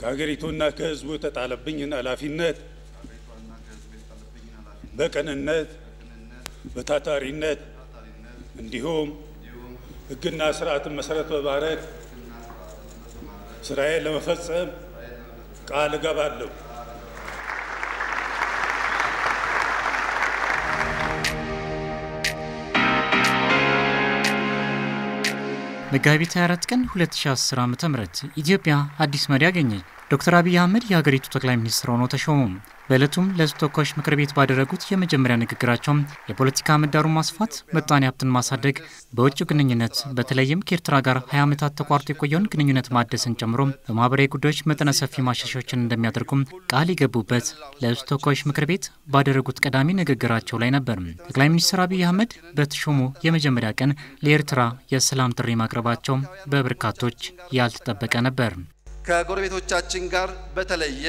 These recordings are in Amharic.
ከሀገሪቱና ከሕዝቡ የተጣለብኝን ኃላፊነት በቅንነት በታታሪነት እንዲሁም ሕግና ስርዓትን መሰረት በማድረግ ስራዬን ለመፈጸም ቃል እገባለሁ። መጋቢት 24 ቀን 2010 ዓ.ም ኢትዮጵያ አዲስ መሪ አገኘች። ዶክተር አብይ አህመድ የሀገሪቱ ጠቅላይ ሚኒስትር ሆነው ተሾሙም። በዕለቱም ለሕዝብ ተወካዮች ምክር ቤት ባደረጉት የመጀመሪያ ንግግራቸውም የፖለቲካ ምህዳሩን ማስፋት፣ ምጣኔ ሀብትን ማሳደግ፣ በውጭ ግንኙነት በተለይም ከኤርትራ ጋር 20 ዓመታት ተቋርጦ የቆየውን ግንኙነት ማደስን ጨምሮ በማህበራዊ ጉዳዮች መጠነ ሰፊ ማሻሻዎችን እንደሚያደርጉም ቃል የገቡበት ለሕዝብ ተወካዮች ምክር ቤት ባደረጉት ቀዳሚ ንግግራቸው ላይ ነበር። ጠቅላይ ሚኒስትር አብይ አህመድ በተሾሙ የመጀመሪያ ቀን ለኤርትራ የሰላም ጥሪ ማቅረባቸው በበርካቶች ያልተጠበቀ ነበር። ከጎረቤቶቻችን ጋር በተለየ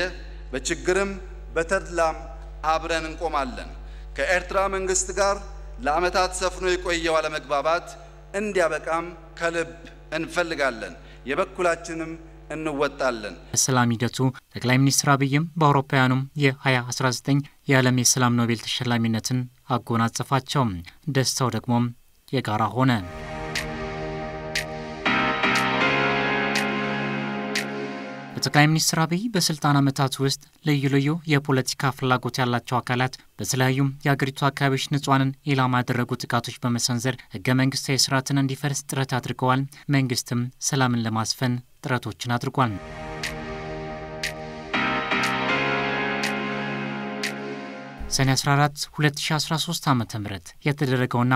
በችግርም በተድላም አብረን እንቆማለን። ከኤርትራ መንግስት ጋር ለአመታት ሰፍኖ የቆየው አለመግባባት እንዲያበቃም ከልብ እንፈልጋለን። የበኩላችንም እንወጣለን። የሰላም ሂደቱ ጠቅላይ ሚኒስትር አብይም በአውሮፓውያኑም የ2019 የዓለም የሰላም ኖቤል ተሸላሚነትን አጎናጸፋቸው። ደስታው ደግሞ የጋራ ሆነ። ጠቅላይ ሚኒስትር አብይ በስልጣን ዓመታት ውስጥ ልዩ ልዩ የፖለቲካ ፍላጎት ያላቸው አካላት በተለያዩም የአገሪቱ አካባቢዎች ንጹሐንን ኢላማ ያደረጉ ጥቃቶች በመሰንዘር ህገ መንግስታዊ ስርዓትን እንዲፈርስ ጥረት አድርገዋል። መንግስትም ሰላምን ለማስፈን ጥረቶችን አድርጓል። ሰኔ 14 2013 ዓ ም የተደረገውና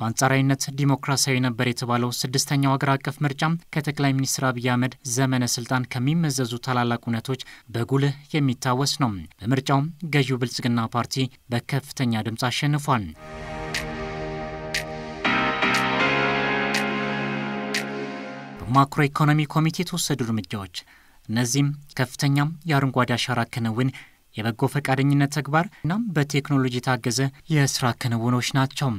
በአንጻራዊነት ዲሞክራሲያዊ ነበር የተባለው ስድስተኛው ሀገር አቀፍ ምርጫ ከጠቅላይ ሚኒስትር አብይ አህመድ ዘመነ ስልጣን ከሚመዘዙ ታላላቅ እውነቶች በጉልህ የሚታወስ ነው። በምርጫውም ገዢው ብልጽግና ፓርቲ በከፍተኛ ድምፅ አሸንፏል። በማክሮ ኢኮኖሚ ኮሚቴ የተወሰዱ እርምጃዎች እነዚህም ከፍተኛም የአረንጓዴ አሻራ ክንውን የበጎ ፈቃደኝነት ተግባር እናም በቴክኖሎጂ የታገዘ የስራ ክንውኖች ናቸው።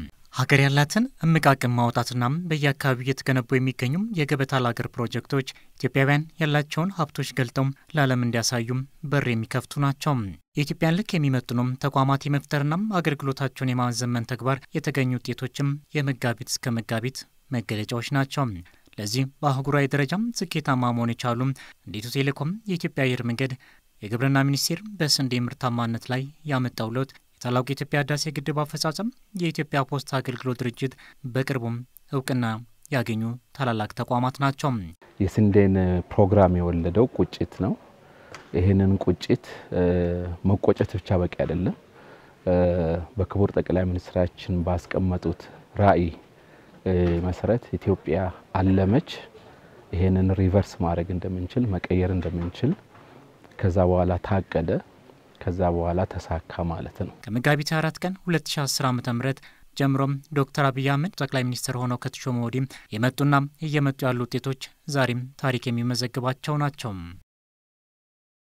ሀገር ያላትን እምቅ አቅም ማውጣትናም በየአካባቢው እየተገነቡ የሚገኙም የገበታ ለሀገር ፕሮጀክቶች ኢትዮጵያውያን ያላቸውን ሀብቶች ገልጠው ለዓለም እንዲያሳዩም በር የሚከፍቱ ናቸው። የኢትዮጵያን ልክ የሚመጥኑም ተቋማት የመፍጠርና አገልግሎታቸውን የማዘመን ተግባር የተገኙ ውጤቶችም የመጋቢት እስከ መጋቢት መገለጫዎች ናቸው። ለዚህ በአህጉራዊ ደረጃም ስኬታማ መሆን የቻሉ እንደ ኢትዮ ቴሌኮም፣ የኢትዮጵያ አየር መንገድ፣ የግብርና ሚኒስቴር በስንዴ ምርታማነት ላይ ያመጣው ለውጥ ታላቁ የኢትዮጵያ ህዳሴ ግድብ አፈጻጸም የኢትዮጵያ ፖስታ አገልግሎት ድርጅት በቅርቡም እውቅና ያገኙ ታላላቅ ተቋማት ናቸው። የስንዴን ፕሮግራም የወለደው ቁጭት ነው። ይህንን ቁጭት መቆጨት ብቻ በቂ አይደለም። በክቡር ጠቅላይ ሚኒስትራችን ባስቀመጡት ራዕይ መሰረት ኢትዮጵያ አለመች። ይህንን ሪቨርስ ማድረግ እንደምንችል መቀየር እንደምንችል ከዛ በኋላ ታቀደ። ከዛ በኋላ ተሳካ ማለት ነው። ከመጋቢት አራት ቀን 2010 ዓ ም ጀምሮም ዶክተር አብይ አህመድ ጠቅላይ ሚኒስትር ሆነው ከተሾመ ወዲህም የመጡና እየመጡ ያሉ ውጤቶች ዛሬም ታሪክ የሚመዘግባቸው ናቸው።